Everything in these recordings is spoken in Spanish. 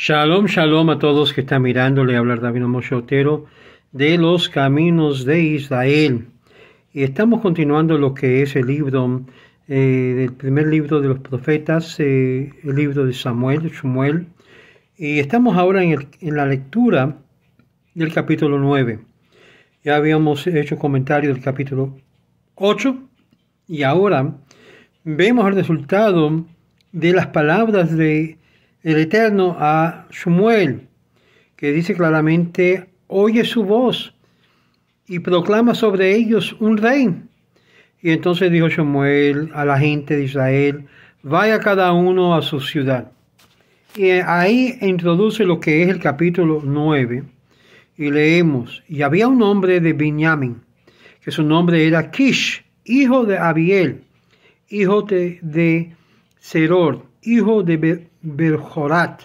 Shalom, shalom a todos que están mirándole hablar David Moshe de los caminos de Israel. Y estamos continuando lo que es el libro, eh, primer libro de los profetas, eh, el libro de Samuel, Shumuel Y estamos ahora en, la lectura del capítulo 9. Ya habíamos hecho comentario del capítulo 8 y ahora vemos el resultado de las palabras de el Eterno a Shomuel, que dice claramente, oye su voz y proclama sobre ellos un rey. Y entonces dijo Samuel a la gente de Israel, vaya cada uno a su ciudad. Y ahí introduce lo que es el capítulo 9 y leemos, y había un hombre de Benjamín, que su nombre era Kish, hijo de Abiel, hijo de, de hijo de Berjorat,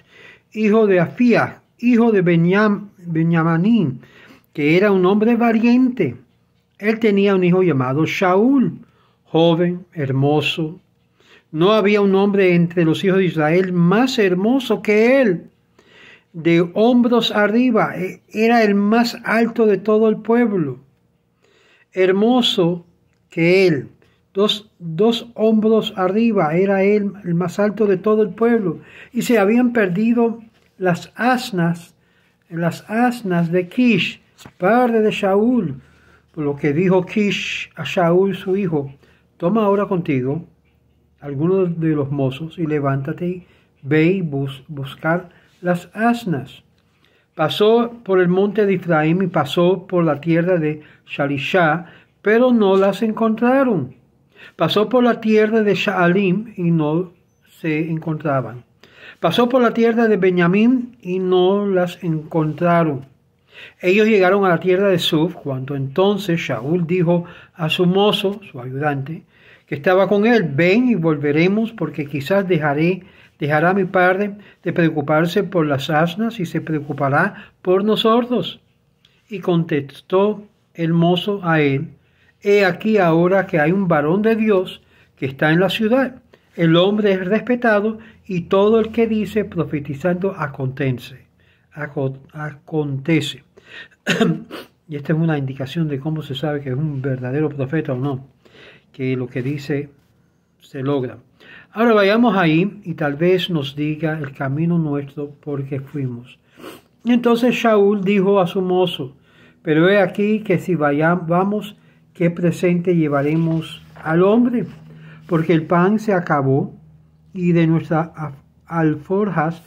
hijo de Afía, hijo de Benjamín, que era un hombre valiente. Él tenía un hijo llamado Shaul, joven, hermoso. No había un hombre entre los hijos de Israel más hermoso que él. De hombros arriba, e, era el más alto de todo el pueblo. Hermoso que él, dos, dos hombros arriba, era él el más alto de todo el pueblo, y se habían perdido las asnas, las asnas de Kish, padre de Shaul, por lo que dijo Kish a Shaul su hijo, toma ahora contigo algunos de los mozos y levántate y ve y buscar las asnas. Pasó por el monte de Ifraim y pasó por la tierra de Shalishah pero no las encontraron. Pasó por la tierra de Shaalim y no se encontraban. Pasó por la tierra de Benjamín y no las encontraron. Ellos llegaron a la tierra de Suf, cuando entonces Shaul dijo a su mozo, su ayudante, que estaba con él, ven y volveremos porque quizás dejaré, dejará mi padre de preocuparse por las asnas y se preocupará por nosotros. Y contestó el mozo a él, He aquí ahora que hay un varón de Dios que está en la ciudad. El hombre es respetado y todo el que dice profetizando acontece. acontece. y esta es una indicación de cómo se sabe que es un verdadero profeta o no, que lo que dice se logra. Ahora vayamos ahí y tal vez nos diga el camino nuestro por porque fuimos. Entonces Shaul dijo a su mozo, pero he aquí que si vayamos, vamos ¿qué presente llevaremos al hombre? Porque el pan se acabó y de nuestras alforjas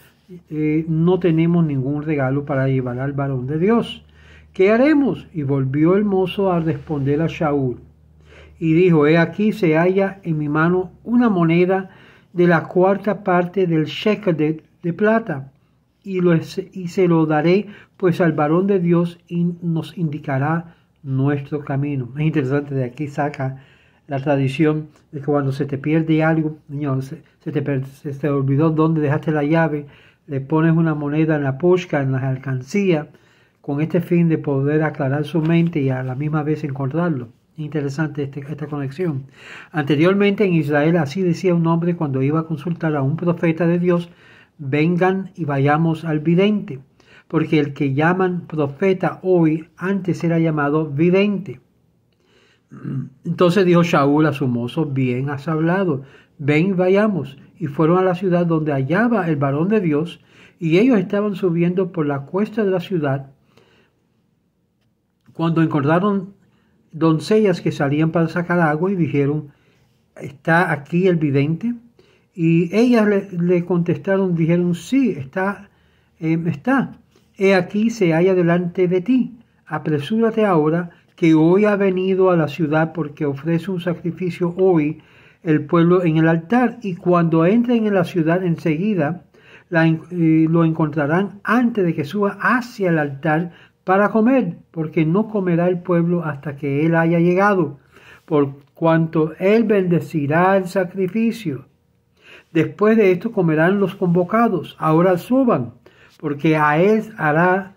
eh, no tenemos ningún regalo para llevar al varón de Dios. ¿Qué haremos? Y volvió el mozo a responder a Shaul. Y dijo, he aquí se halla en mi mano una moneda de la cuarta parte del shekel de, plata, y, y se lo daré pues al varón de Dios y nos indicará nuestro camino. Es interesante, de aquí saca la tradición de que cuando se te pierde algo, se, te, te, olvidó dónde dejaste la llave, le pones una moneda en la posca, en la alcancía, con este fin de poder aclarar su mente y a la misma vez encontrarlo. Interesante este, esta conexión. Anteriormente en Israel así decía un hombre cuando iba a consultar a un profeta de Dios, vengan y vayamos al vidente porque el que llaman profeta hoy antes era llamado vidente. Entonces dijo Shaul a su mozo, bien has hablado, ven y vayamos. Y fueron a la ciudad donde hallaba el varón de Dios, y ellos estaban subiendo por la cuesta de la ciudad. Cuando encontraron doncellas que salían para sacar agua y dijeron, ¿está aquí el vidente? Y ellas le, contestaron, dijeron, sí, está, em, está he aquí se halla delante de ti, apresúrate ahora, que hoy ha venido a la ciudad porque ofrece un sacrificio hoy el pueblo en el altar, y cuando entren en la ciudad enseguida, eh, lo encontrarán antes de que suba hacia el altar para comer, porque no comerá el pueblo hasta que él haya llegado, por cuanto él bendecirá el sacrificio. Después de esto comerán los convocados, ahora suban porque a él hará,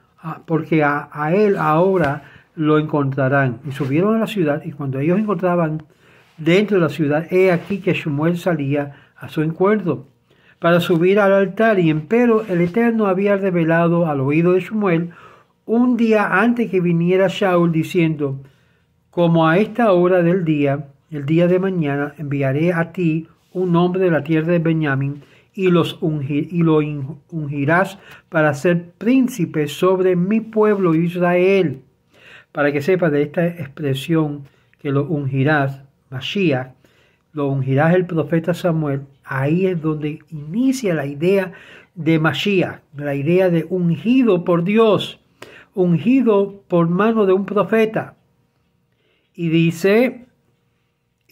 porque a, él ahora lo encontrarán. Y subieron a la ciudad, y cuando ellos encontraban dentro de la ciudad, he aquí que Shumuel salía a su encuentro para subir al altar, y empero el Eterno había revelado al oído de Shumuel un día antes que viniera Shaul, diciendo, como a esta hora del día, el día de mañana, enviaré a ti un hombre de la tierra de Benjamín, y, los lo ungirás para ser príncipe sobre mi pueblo Israel. Para que sepa de esta expresión que lo ungirás, Mashiach, lo ungirás el profeta Samuel, ahí es donde inicia la idea de Mashiach, la idea de ungido por Dios, ungido por mano de un profeta. Y dice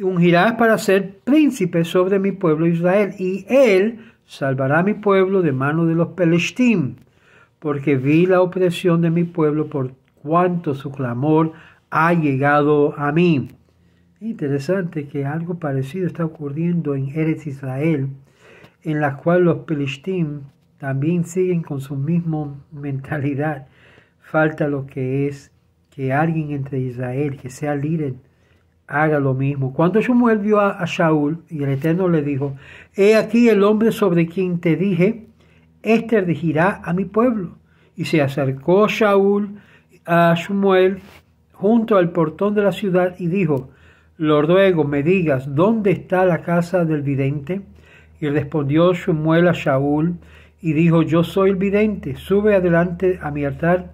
ungirás para ser príncipe sobre mi pueblo Israel, y él salvará a mi pueblo de mano de los pelestín, porque vi la opresión de mi pueblo por cuanto su clamor ha llegado a mí. Interesante que algo parecido está ocurriendo en Eretz Israel, en la cual los pelestín también siguen con su misma mentalidad. Falta lo que es que alguien entre Israel, que sea líder haga lo mismo. Cuando Samuel vio a, Saúl, y el Eterno le dijo, he aquí el hombre sobre quien te dije, éste dirigirá a mi pueblo. Y se acercó Saúl a Samuel junto al portón de la ciudad y dijo, lo ruego me digas, ¿dónde está la casa del vidente? Y respondió Samuel a Saúl y dijo, yo soy el vidente, sube adelante a mi altar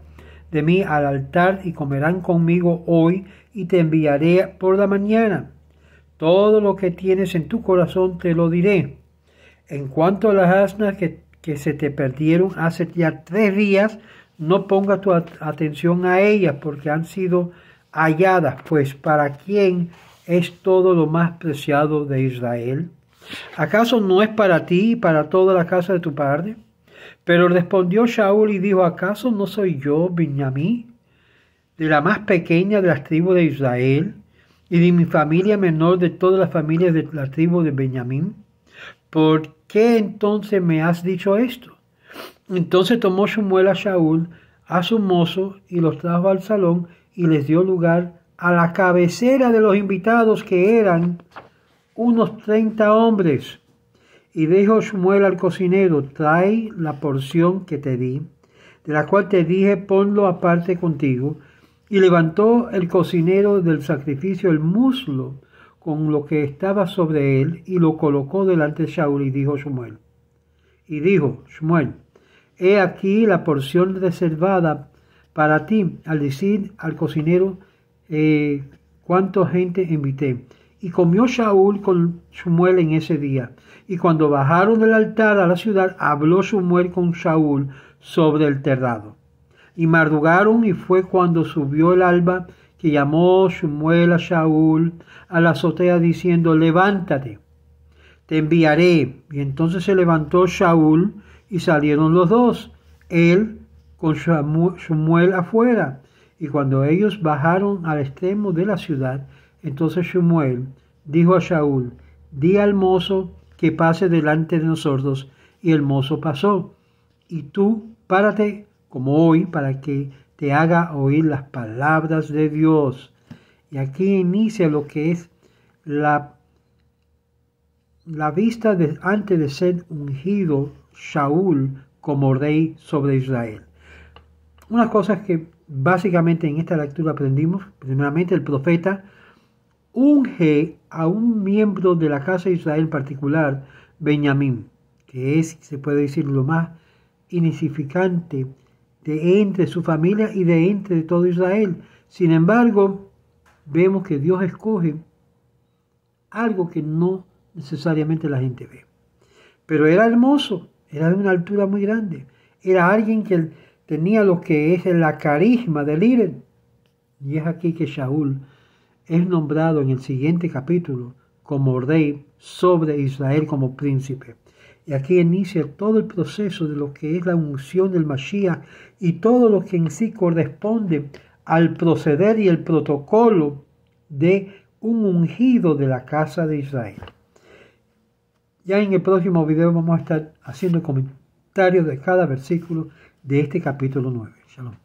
de mí al altar y comerán conmigo hoy y te enviaré por la mañana. Todo lo que tienes en tu corazón te lo diré. En cuanto a las asnas que, se te perdieron hace ya tres días, no ponga tu atención a ellas porque han sido halladas, pues para quién es todo lo más preciado de Israel. ¿Acaso no es para ti y para toda la casa de tu padre? Pero respondió Shaul y dijo, ¿acaso no soy yo, Benjamín, de la más pequeña de las tribus de Israel y de mi familia menor de todas las familias de la tribu de Benjamín? ¿Por qué entonces me has dicho esto? Entonces tomó Shumuel a Shaul, a su mozo, y los trajo al salón y les dio lugar a la cabecera de los invitados que eran unos treinta hombres. Y dijo Shmuel al cocinero, trae la porción que te di, de la cual te dije, ponlo aparte contigo. Y levantó el cocinero del sacrificio el muslo con lo que estaba sobre él y lo colocó delante de Shaul y dijo Shmuel. Y dijo Shmuel, he aquí la porción reservada para ti al decir al cocinero eh, cuánta gente invité. Y comió Saúl con Shumuel en ese día. Y cuando bajaron del altar a la ciudad, habló Shumuel con Saúl sobre el terrado. Y madrugaron y fue cuando subió el alba que llamó Shumuel a Saúl a la azotea diciendo, levántate, te enviaré. Y entonces se levantó Saúl y salieron los dos, él con Shumuel afuera. Y cuando ellos bajaron al extremo de la ciudad, entonces Shumuel dijo a Saúl, di al mozo que pase delante de nosotros, y el mozo pasó, y tú párate como hoy para que te haga oír las palabras de Dios. Y aquí inicia lo que es la, la vista antes de ser ungido Saúl como rey sobre Israel. Unas cosas que básicamente en esta lectura aprendimos, primeramente el profeta unge a un miembro de la casa de Israel particular, Benjamín, que es, se puede decir, lo más insignificante de entre su familia y de entre todo Israel. Sin embargo, vemos que Dios escoge algo que no necesariamente la gente ve. Pero era hermoso, era de una altura muy grande, era alguien que tenía lo que es la carisma del líder. Y es aquí que Shaul es nombrado en el siguiente capítulo como rey sobre Israel como príncipe. Y aquí inicia todo el proceso de lo que es la unción del Mashiach y todo lo que en sí corresponde al proceder y el protocolo de un ungido de la casa de Israel. Ya en el próximo video vamos a estar haciendo comentarios de cada versículo de este capítulo 9. Shalom.